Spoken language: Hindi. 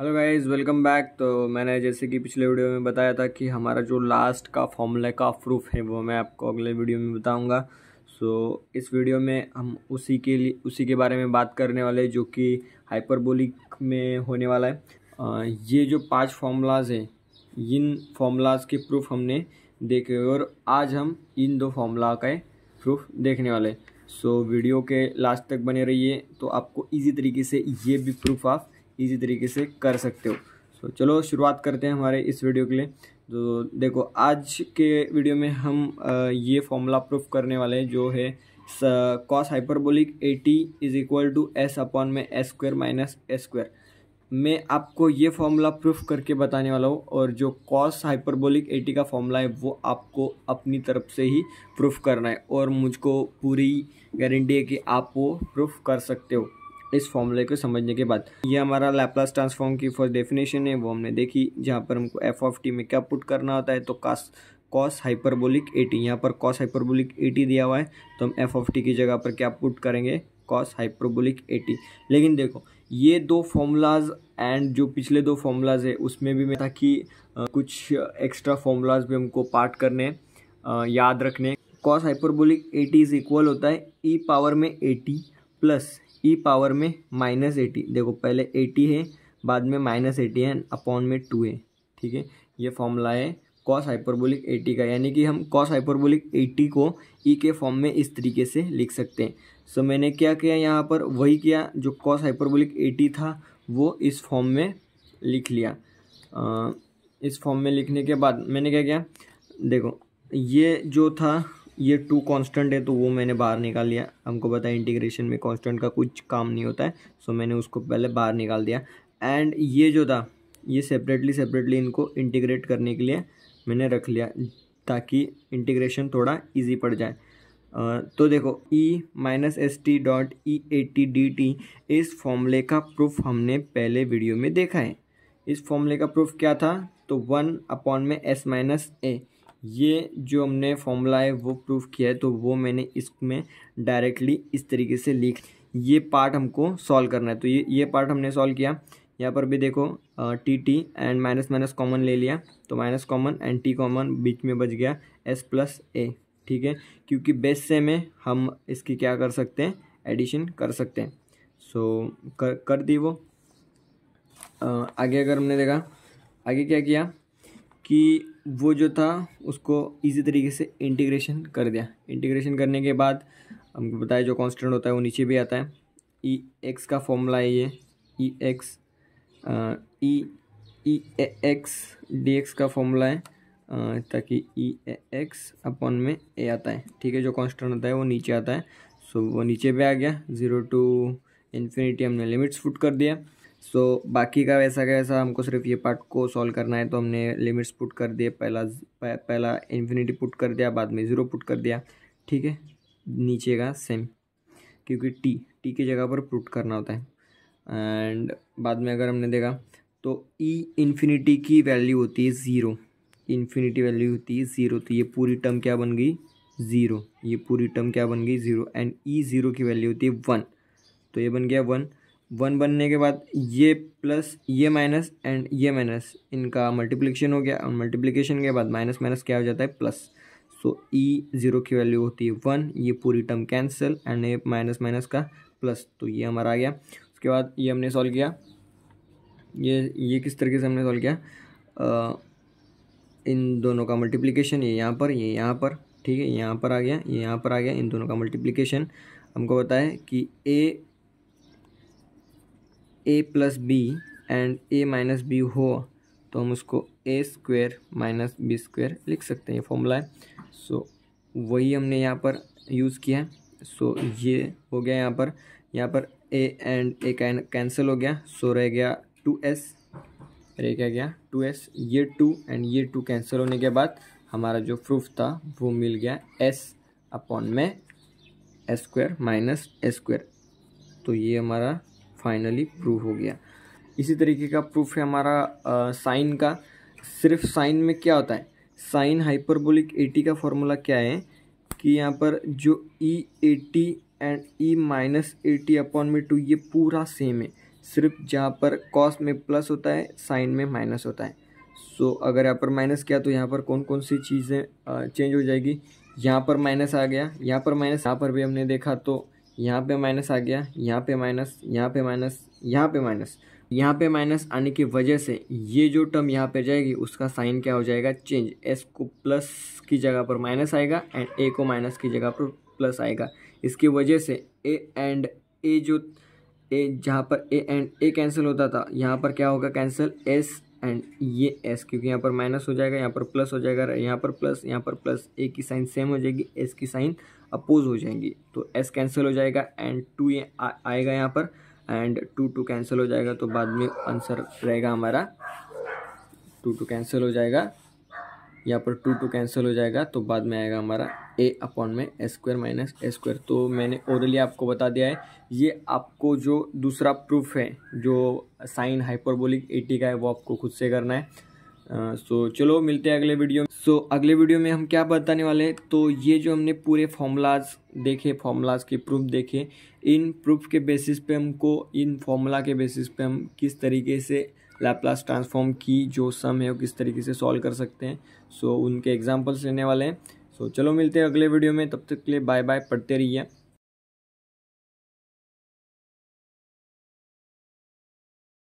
हेलो गाइस वेलकम बैक तो मैंने जैसे कि पिछले वीडियो में बताया था कि हमारा जो लास्ट का फॉर्मूला का प्रूफ है वो मैं आपको अगले वीडियो में बताऊंगा सो so, इस वीडियो में हम उसी के लिए उसी के बारे में बात करने वाले जो कि हाइपरबोलिक में होने वाला है आ, ये जो पांच फॉर्मूलाज हैं इन फॉर्मूलाज के प्रूफ हमने देखे और आज हम इन दो फॉर्मूला का प्रूफ देखने वाले सो so, वीडियो के लास्ट तक बने रहिए तो आपको इजी तरीके से ये भी प्रूफ आप ईजी तरीके से कर सकते हो तो चलो शुरुआत करते हैं हमारे इस वीडियो के लिए तो देखो आज के वीडियो में हम ये फॉर्मूला प्रूफ करने वाले हैं जो है cos hyperbolic A T is equal to S upon में S square minus S square मैं आपको ये फॉर्मूला प्रूफ करके बताने वाला हूँ और जो कॉस हाइपरबोलिक एटी का फॉर्मूला है वो आपको अपनी तरफ से ही प्रूफ करना है और मुझको पूरी गारंटी है कि आप वो प्रूफ कर सकते हो इस फॉर्मूले को समझने के बाद ये हमारा लैपलास ट्रांसफॉर्म की फर्स्ट डेफिनेशन है वो हमने देखी जहाँ पर हमको एफ ऑफ टी में क्या पुट करना होता है तो कास कॉस हाइपरबोलिक एटी यहाँ पर कॉस हाइपरबोलिक एटी दिया हुआ है तो हम एफ ऑफ टी की जगह पर क्या पुट करेंगे कॉस हाइपरबोलिक एटी लेकिन देखो ये दो फॉर्मूलाज एंड जो पिछले दो फॉर्मूलाज है उसमें भी मैं था कि कुछ एक्स्ट्रा फॉर्मूलाज भी हमको पार्ट करने याद रखने cos hyperbolic A T is equal होता है ई e पावर में A T plus E e power में माइनस एटी देखो पहले एटी है बाद में माइनस एटी है अपॉन में टू है ठीक है ये फॉर्मूला है कॉस हाइपरबोलिक एटी का यानी कि हम कॉस हाइपरबोलिक एटी को ई e के फॉर्म में इस तरीके से लिख सकते हैं सो so, मैंने क्या किया यहाँ पर वही किया जो कॉस हाइपरबोलिक एटी था वो इस फॉर्म में लिख लिया आ, इस फॉर्म में लिखने के बाद मैंने क्या किया देखो ये जो था ये टू कांस्टेंट है तो वो मैंने बाहर निकाल लिया हमको पता है इंटीग्रेशन में कांस्टेंट का कुछ काम नहीं होता है सो मैंने उसको पहले बाहर निकाल दिया एंड ये जो था ये सेपरेटली सेपरेटली इनको इंटीग्रेट करने के लिए मैंने रख लिया ताकि इंटीग्रेशन थोड़ा ईजी पड़ जाए तो देखो E minus S T dot E A T D T इस फॉर्मूले का प्रूफ हमने पहले वीडियो में देखा है इस फॉर्मूले का प्रूफ क्या था तो वन अपॉन में एस माइनस ए ये जो हमने फॉर्मूला है वो प्रूफ किया है तो वो मैंने इसमें डायरेक्टली इस तरीके से लिख ये पार्ट हमको सॉल्व करना है तो ये ये पार्ट हमने सॉल्व किया यहाँ पर भी देखो T T and minus minus common ले लिया तो minus common and T common बीच में बच गया एस प्लस ए ठीक है क्योंकि बेस से में हम इसकी क्या कर सकते हैं एडिशन कर सकते हैं सो so, कर कर दी वो आ, आगे अगर हमने देखा आगे क्या किया कि वो जो था उसको इजी तरीके से इंटीग्रेशन कर दिया इंटीग्रेशन करने के बाद हमको बताया जो कांस्टेंट होता है वो नीचे भी आता है ई e एक्स का फॉर्मूला है ये E X E E X D X का फॉर्मूला है ताकि ई एक्स अपन में ए आता है ठीक है जो कांस्टेंट होता है वो नीचे आता है सो वो नीचे भी आ गया ज़ीरो टू इन्फिनिटी हमने लिमिट्स फुट कर दिया सो so, बाकी का वैसा का वैसा हमको सिर्फ ये पार्ट को सॉल्व करना है तो हमने लिमिट्स पुट कर दिए पहला पहला इन्फिनिटी पुट कर दिया बाद में ज़ीरो पुट कर दिया ठीक है नीचे का सेम क्योंकि टी टी की जगह पर पुट करना होता है एंड बाद में अगर हमने देखा तो ई e इन्फिनिटी की वैल्यू होती है ज़ीरो इन्फिनिटी वैल्यू होती है ज़ीरो तो ये पूरी टर्म क्या बन गई ज़ीरो ये पूरी टर्म क्या बन गई ज़ीरो एंड ई ज़ीरो की वैल्यू होती है वन तो ये बन गया वन वन बनने के बाद ये प्लस ये माइनस एंड ये माइनस इनका मल्टीप्लिकेशन हो गया और मल्टीप्लिकेशन के बाद माइनस माइनस क्या हो जाता है प्लस सो ई ज़ीरो की वैल्यू होती है वन ये पूरी टर्म कैंसिल एंड ये माइनस माइनस का प्लस तो ये हमारा आ गया उसके बाद ये हमने सॉल्व किया ये ये किस तरीके से हमने सॉल्व किया आ, इन दोनों का मल्टीप्लिकेशन ये यहाँ पर ये यहाँ पर ठीक है यहाँ पर आ गया ये यहाँ पर आ गया इन दोनों का मल्टीप्लिकेशन हमको बताया कि A A plus B and A minus B हो तो हम उसको A square minus B square लिख सकते हैं ये फॉर्मूला है सो so, वही हमने यहाँ पर यूज़ किया है सो so, ये हो गया यहाँ पर यहाँ पर ए एंड ए कैंसिल हो गया सो so, रह गया टू एस रह क्या गया टू एस ये टू एंड ये टू कैंसिल होने के बाद हमारा जो प्रूफ था वो मिल गया एस अपॉन में S square minus S square तो ये हमारा फाइनली प्रूव हो गया इसी तरीके का प्रूफ है हमारा साइन का सिर्फ साइन में क्या होता है साइन हाइपरबोलिक एटी का फॉर्मूला क्या है कि यहाँ पर जो E A T and E minus A T upon में टू ये पूरा सेम है सिर्फ जहाँ पर कॉस में प्लस होता है साइन में माइनस होता है सो so, अगर यहाँ पर माइनस किया तो यहाँ पर कौन कौन सी चीज़ें चेंज हो जाएगी यहाँ पर माइनस आ गया यहाँ पर माइनस यहाँ पर भी हमने देखा तो यहाँ पे माइनस आ गया यहाँ पे माइनस यहाँ पे माइनस यहाँ पे माइनस यहाँ पे माइनस आने की वजह से ये जो टर्म यहाँ पे जाएगी उसका साइन क्या हो जाएगा चेंज एस को प्लस की जगह पर माइनस आएगा एंड ए को माइनस की जगह पर प्लस आएगा इसकी वजह से ए एंड ए जो ए जहाँ पर ए एंड ए कैंसिल होता था यहाँ पर क्या होगा कैंसिल एस एंड ये एस क्योंकि यहाँ पर माइनस हो जाएगा यहाँ पर प्लस हो जाएगा यहाँ पर प्लस यहाँ पर प्लस ए की साइन सेम हो जाएगी एस की साइन अपोज हो जाएंगी तो एस कैंसिल हो जाएगा एंड टू ये आएगा यहाँ पर एंड टू टू कैंसिल हो जाएगा तो बाद में आंसर रहेगा हमारा टू टू कैंसिल हो जाएगा यहाँ पर टू टू कैंसिल हो जाएगा तो बाद में आएगा हमारा ए अपॉन में A square minus A square तो मैंने ओरली आपको बता दिया है ये आपको जो दूसरा प्रूफ है जो साइन हाइपरबोलिक एटी का है वो आपको खुद से करना है सो uh, so, चलो मिलते हैं अगले वीडियो में सो so, अगले वीडियो में हम क्या बताने वाले हैं तो ये जो हमने पूरे फॉर्मूलाज देखे फॉर्मूलाज के प्रूफ देखे इन प्रूफ के बेसिस पे हमको इन फॉर्मूला के बेसिस पे हम किस तरीके से लैपलास ट्रांसफॉर्म की जो सम है वो किस तरीके से सॉल्व कर सकते हैं सो so, उनके एग्जाम्पल्स लेने वाले हैं तो चलो मिलते हैं अगले वीडियो में तब तक के लिए बाय बाय पढ़ते रहिए